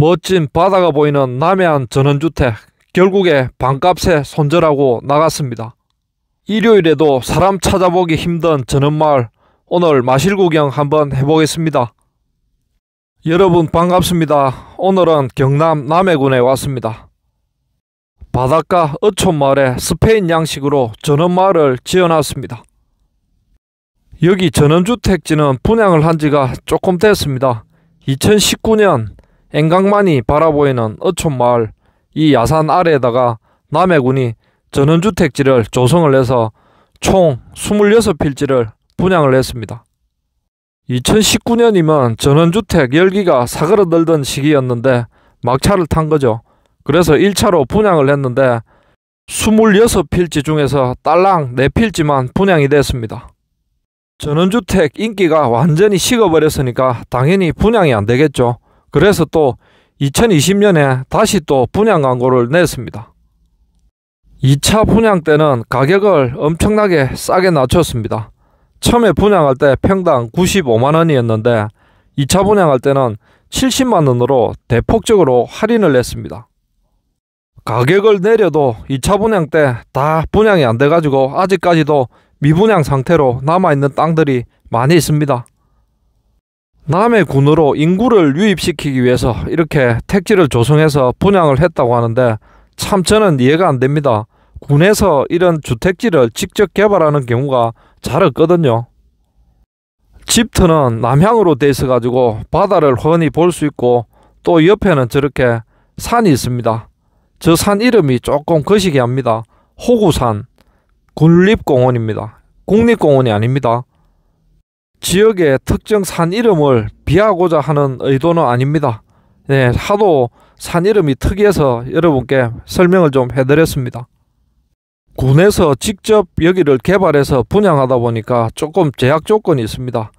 멋진 바다가 보이는 남해안 전원주택 결국에 반값에 손절하고 나갔습니다. 일요일에도 사람 찾아보기 힘든 전원마을 오늘 마실 구경 한번 해보겠습니다. 여러분 반갑습니다. 오늘은 경남 남해군에 왔습니다. 바닷가 어촌마을에 스페인 양식으로 전원마을을 지어놨습니다. 여기 전원주택지는 분양을 한 지가 조금 됐습니다. 2019년 앵강만이 바라보이는 어촌마을 이 야산 아래에다가 남해군이 전원주택지를 조성을 해서 총 26필지를 분양을 했습니다. 2019년이면 전원주택 열기가 사그러들던 시기였는데 막차를 탄 거죠. 그래서 1차로 분양을 했는데 26필지 중에서 딸랑 4필지만 분양이 됐습니다. 전원주택 인기가 완전히 식어버렸으니까 당연히 분양이 안 되겠죠. 그래서 또 2020년에 다시 또 분양 광고를 냈습니다. 2차 분양 때는 가격을 엄청나게 싸게 낮췄습니다. 처음에 분양할 때 평당 95만원이었는데 2차 분양할 때는 70만원으로 대폭적으로 할인을 냈습니다. 가격을 내려도 2차 분양 때 다 분양이 안 돼가지고 아직까지도 미분양 상태로 남아있는 땅들이 많이 있습니다. 남의 군으로 인구를 유입시키기 위해서 이렇게 택지를 조성해서 분양을 했다고 하는데 참 저는 이해가 안 됩니다. 군에서 이런 주택지를 직접 개발하는 경우가 잘 없거든요. 집터는 남향으로 돼 있어 가지고 바다를 훤히 볼 수 있고 또 옆에는 저렇게 산이 있습니다. 저 산 이름이 조금 거시기합니다. 호구산 군립공원입니다. 국립공원이 아닙니다. 지역의 특정 산 이름을 비하고자 하는 의도는 아닙니다. 네, 하도 산 이름이 특이해서 여러분께 설명을 좀 해드렸습니다. 군에서 직접 여기를 개발해서 분양하다 보니까 조금 제약 조건이 있습니다.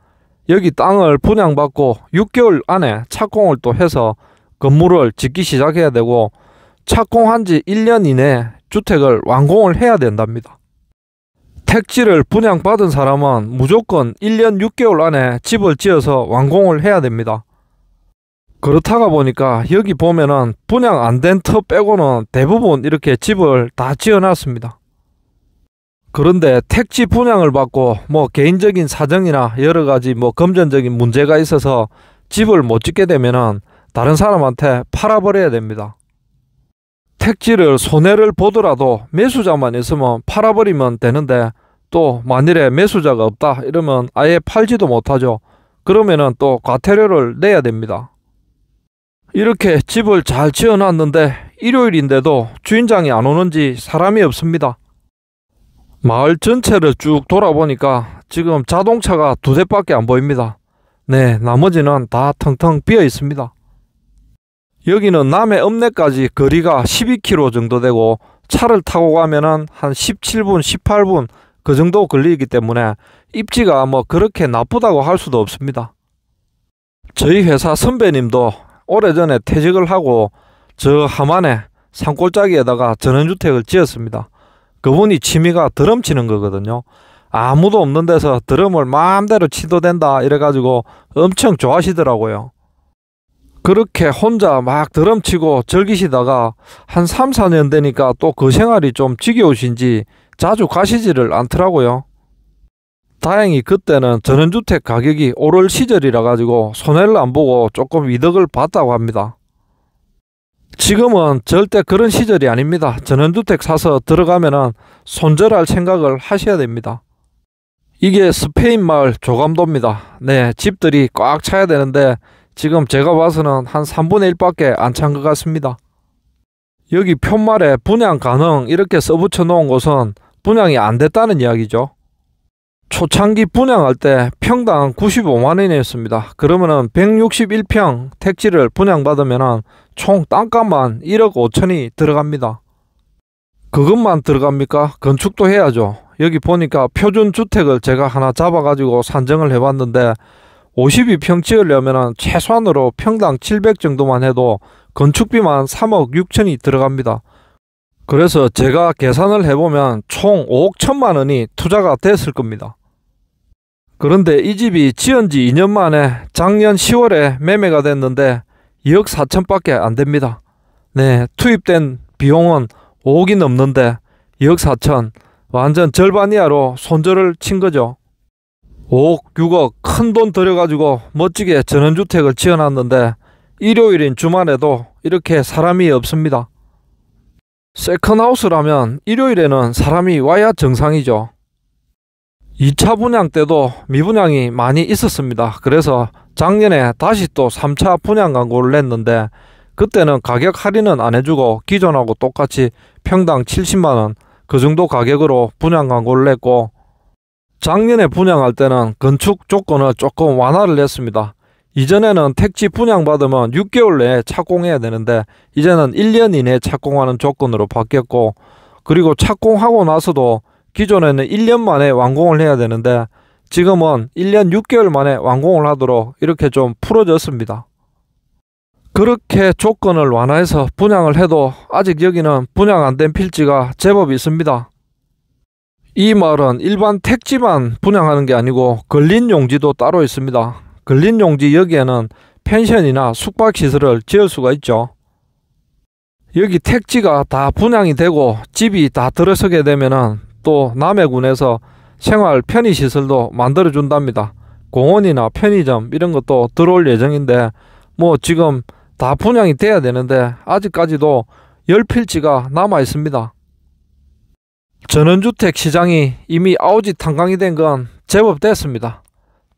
여기 땅을 분양받고 6개월 안에 착공을 또 해서 건물을 짓기 시작해야 되고 착공한 지 1년 이내 주택을 완공을 해야 된답니다. 택지를 분양받은 사람은 무조건 1년 6개월 안에 집을 지어서 완공을 해야 됩니다. 그렇다가 보니까 여기 보면은 분양 안 된 터 빼고는 대부분 이렇게 집을 다 지어놨습니다. 그런데 택지 분양을 받고 뭐 개인적인 사정이나 여러 가지 뭐 금전적인 문제가 있어서 집을 못 짓게 되면은 다른 사람한테 팔아버려야 됩니다. 택지를 손해를 보더라도 매수자만 있으면 팔아버리면 되는데 또 만일에 매수자가 없다 이러면 아예 팔지도 못하죠. 그러면은 또 과태료를 내야 됩니다. 이렇게 집을 잘 지어놨는데 일요일인데도 주인장이 안 오는지 사람이 없습니다. 마을 전체를 쭉 돌아보니까 지금 자동차가 두 대밖에 안 보입니다. 네, 나머지는 다 텅텅 비어 있습니다. 여기는 남해 읍내까지 거리가 12km 정도 되고 차를 타고 가면은 한 17분, 18분 그 정도 걸리기 때문에 입지가 뭐 그렇게 나쁘다고 할 수도 없습니다. 저희 회사 선배님도 오래전에 퇴직을 하고 저 하만에 산골짜기에다가 전원주택을 지었습니다. 그분이 취미가 드럼 치는 거거든요. 아무도 없는 데서 드럼을 마음대로 치도 된다 이래가지고 엄청 좋아하시더라고요. 그렇게 혼자 막 드럼 치고 즐기시다가 한 3, 4년 되니까 또 그 생활이 좀 지겨우신지 자주 가시지를 않더라고요. 다행히 그때는 전원주택 가격이 오를 시절이라 가지고 손해를 안 보고 조금 이득을 봤다고 합니다. 지금은 절대 그런 시절이 아닙니다. 전원주택 사서 들어가면 손절할 생각을 하셔야 됩니다. 이게 스페인 마을 조감도입니다. 네, 집들이 꽉 차야 되는데 지금 제가 봐서는 한 3분의 1밖에 안 찬 것 같습니다. 여기 편말에 분양 가능 이렇게 써붙여 놓은 곳은 분양이 안 됐다는 이야기죠. 초창기 분양할 때 평당 95만원이었습니다. 그러면은 161평 택지를 분양받으면은 총 땅값만 1억 5천이 들어갑니다. 그것만 들어갑니까? 건축도 해야죠. 여기 보니까 표준주택을 제가 하나 잡아가지고 산정을 해봤는데 52평 지으려면 최소한으로 평당 700 정도만 해도 건축비만 3억 6천이 들어갑니다. 그래서 제가 계산을 해보면 총 5억 천만 원이 투자가 됐을 겁니다. 그런데 이 집이 지은 지 2년 만에 작년 10월에 매매가 됐는데 2억 4천밖에 안 됩니다. 네, 투입된 비용은 5억이 넘는데 2억 4천 완전 절반 이하로 손절을 친 거죠. 5억, 6억 큰돈 들여가지고 멋지게 전원주택을 지어놨는데 일요일인 주말에도 이렇게 사람이 없습니다. 세컨하우스라면 일요일에는 사람이 와야 정상이죠. 2차 분양 때도 미분양이 많이 있었습니다. 그래서 작년에 다시 또 3차 분양 광고를 냈는데 그때는 가격 할인은 안 해주고 기존하고 똑같이 평당 70만원 그 정도 가격으로 분양 광고를 냈고 작년에 분양할 때는 건축 조건을 조금 완화를 했습니다. 이전에는 택지 분양받으면 6개월 내에 착공해야 되는데 이제는 1년 이내에 착공하는 조건으로 바뀌었고 그리고 착공하고 나서도 기존에는 1년 만에 완공을 해야 되는데 지금은 1년 6개월 만에 완공을 하도록 이렇게 좀 풀어졌습니다. 그렇게 조건을 완화해서 분양을 해도 아직 여기는 분양 안 된 필지가 제법 있습니다. 이 말은 일반 택지만 분양하는 게 아니고 걸린 용지도 따로 있습니다. 근린 용지 여기에는 펜션이나 숙박시설을 지을 수가 있죠. 여기 택지가 다 분양이 되고 집이 다 들어서게 되면은 또 남해군에서 생활 편의시설도 만들어준답니다. 공원이나 편의점 이런 것도 들어올 예정인데 뭐 지금 다 분양이 돼야 되는데 아직까지도 열필지가 남아 있습니다. 전원주택 시장이 이미 아우지 탄광이 된 건 제법 됐습니다.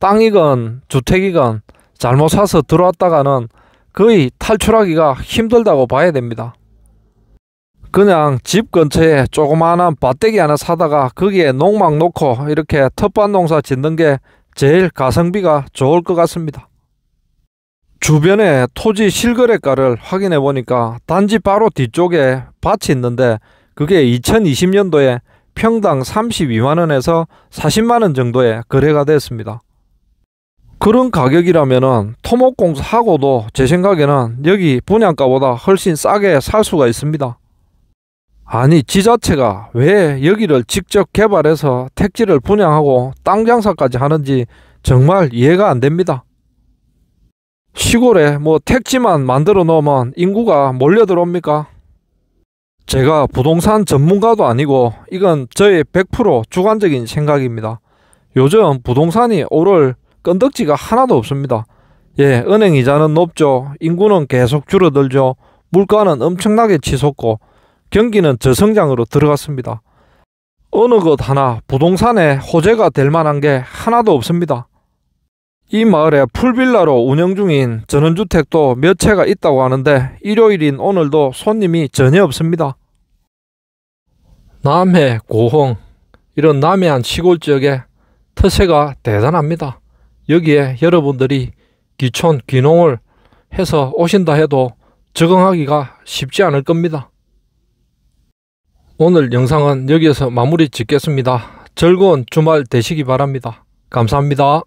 땅이건 주택이건 잘못 사서 들어왔다가는 거의 탈출하기가 힘들다고 봐야 됩니다. 그냥 집 근처에 조그마한 밭대기 하나 사다가 거기에 농막 놓고 이렇게 텃밭 농사 짓는 게 제일 가성비가 좋을 것 같습니다. 주변에 토지 실거래가를 확인해 보니까 단지 바로 뒤쪽에 밭이 있는데 그게 2020년도에 평당 32만원에서 40만원 정도에 거래가 됐습니다. 그런 가격이라면은 토목공사하고도 제 생각에는 여기 분양가보다 훨씬 싸게 살 수가 있습니다. 아니 지자체가 왜 여기를 직접 개발해서 택지를 분양하고 땅 장사까지 하는지 정말 이해가 안 됩니다. 시골에 뭐 택지만 만들어 놓으면 인구가 몰려 들어옵니까? 제가 부동산 전문가도 아니고 이건 저의 100% 주관적인 생각입니다. 요즘 부동산이 오를 건덕지가 하나도 없습니다. 예, 은행 이자는 높죠. 인구는 계속 줄어들죠. 물가는 엄청나게 치솟고 경기는 저성장으로 들어갔습니다. 어느 것 하나 부동산에 호재가 될 만한 게 하나도 없습니다. 이 마을에 풀빌라로 운영 중인 전원주택도 몇 채가 있다고 하는데 일요일인 오늘도 손님이 전혀 없습니다. 남해, 고흥 이런 남해안 시골 지역에 터세가 대단합니다. 여기에 여러분들이 귀촌, 귀농을 해서 오신다 해도 적응하기가 쉽지 않을 겁니다. 오늘 영상은 여기에서 마무리 짓겠습니다. 즐거운 주말 되시기 바랍니다. 감사합니다.